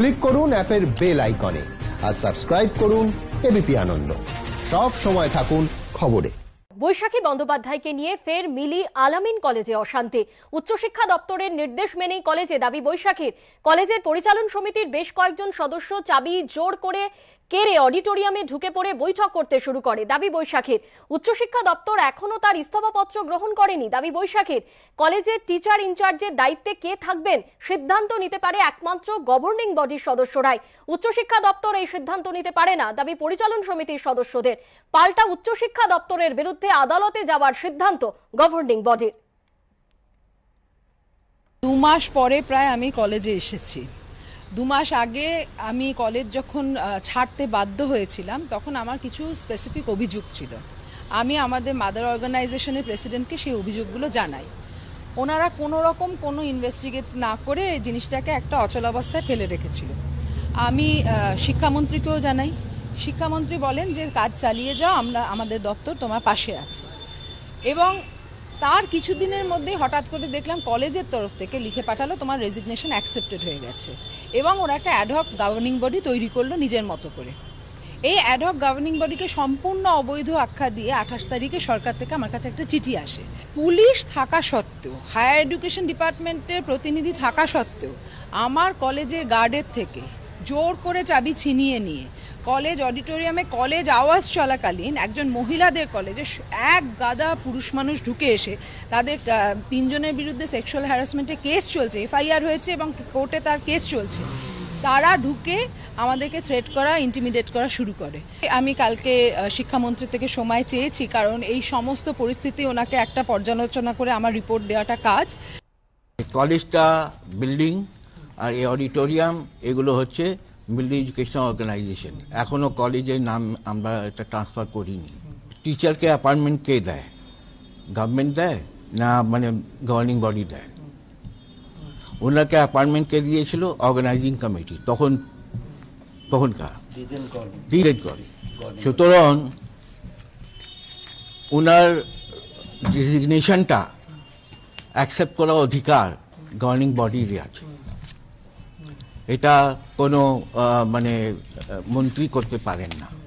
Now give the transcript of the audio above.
click করুন অ্যাপের bell আইকনে আর সাবস্ক্রাইব করুন এবিপি আনন্দ সব সময় থাকুন খবরে বৈশাখী বন্দ্যোপাধ্যায়কে নিয়ে ফের মিলি আলামিন কলেজে অশান্তি উচ্চশিক্ষা দপ্তরের নির্দেশ মেনেই কলেজে দাবি বৈশাখীর কলেজের পরিচালন সমিতির বেশ কয়েকজন সদস্য চাবি জোর করে কেড়ে অডিটোরিয়ামে ঢুকে পড়ে বৈঠক করতে শুরু করে দাবি বৈশাখের উচ্চশিক্ষা দপ্তর এখনও তার ইস্তফাপত্র গ্রহণ করেনি দাবি বৈশাখের কলেজের টিচার ইনচার্জের দায়িত্বে কে থাকবেন সিদ্ধান্ত নিতে পারে একমাত্র গভর্নিং বডির সদস্যরাই উচ্চশিক্ষা দপ্তর এই সিদ্ধান্ত নিতে পারে না দাবি পরিচালন সমিতির সদস্যদের পাল্টা উচ্চশিক্ষা দপ্তরের বিরুদ্ধে আদালতে যাওয়ার সিদ্ধান্ত গভর্নিং বডির দু মাস পরে প্রায় আমি কলেজে এসেছি দু মাস আগে আমি কলেজ যখন ছাড়তে বাধ্য হয়েছিলাম তখন আমার কিছু স্পেসিফিক অভিযোগ ছিল আমি আমাদের মাদার অর্গানাইজেশনের প্রেসিডেন্টকে সেই অভিযোগগুলো জানাই ওনারা কোনো রকম কোনো ইনভেস্টিগেট না করে জিনিসটাকে একটা অচলাবস্থায় ফেলে রেখেছিল আমি শিক্ষামন্ত্রীকেও জানাই শিক্ষামন্ত্রী বলেন যে কাজ চালিয়ে যাও আমরা আমাদের দপ্তর তোমার পাশে আছে এবং তার কিছুদিনের মধ্যে হঠাৎ করে দেখলাম কলেজের তরফ থেকে লিখে পাঠালো তোমার রেজিগনেশন অ্যাকসেপ্টেড হয়ে গেছে এবং ওরা একটা অ্যাডহক গভর্নিং বডি তৈরি করলো নিজের মতো করে এই অ্যাডহক গভর্নিং বডিকে সম্পূর্ণ অবৈধ আখ্যা দিয়ে আঠাশ তারিখে সরকার থেকে আমার কাছে একটা চিঠি আসে পুলিশ থাকা সত্ত্বেও হায়ার এডুকেশন ডিপার্টমেন্টের প্রতিনিধি থাকা সত্ত্বেও আমার কলেজের গার্ডের থেকে জোর করে চাবি ছিনিয়ে নিয়ে কলেজ অডিটোরিয়ামে কলেজ আওয়াজ চলাকালীন একজন মহিলাদের কলেজে এক গাদা পুরুষ মানুষ ঢুকে এসে তাদের তিনজনের বিরুদ্ধে সেক্সুয়াল হ্যারাসমেন্টে কেস চলছে এফআইআর হয়েছে এবং কোর্টে তার কেস চলছে তারা ঢুকে আমাদেরকে থ্রেট করা ইন্টিমিডিয়েট করা শুরু করে আমি কালকে শিক্ষামন্ত্রী থেকে সময় চেয়েছি কারণ এই সমস্ত পরিস্থিতি ওনাকে একটা পর্যালোচনা করে আমার রিপোর্ট দেওয়াটা কাজ কলেজটা বিল্ডিং আর এই অডিটোরিয়াম এগুলো হচ্ছে মিডল এডুকেশন অর্গানাইজেশন এখনো কলেজের নাম আমরা এটা ট্রান্সফার করিনি টিচারকে অ্যাপয়েন্টমেন্ট কে দেয় গভর্নমেন্ট দেয় না মানে গভর্নিং বডি দেয় ওনাকে অ্যাপয়েন্টমেন্ট কে দিয়েছিল অর্গানাইজিং কমিটি তখন তখনকার দিলেন করি সুতরাং ওনার ডিজিগনেশনটা অ্যাকসেপ্ট করার অধিকার গভর্নিং বডির আছে এটা কোনো মানে মন্ত্রী করতে পারেন না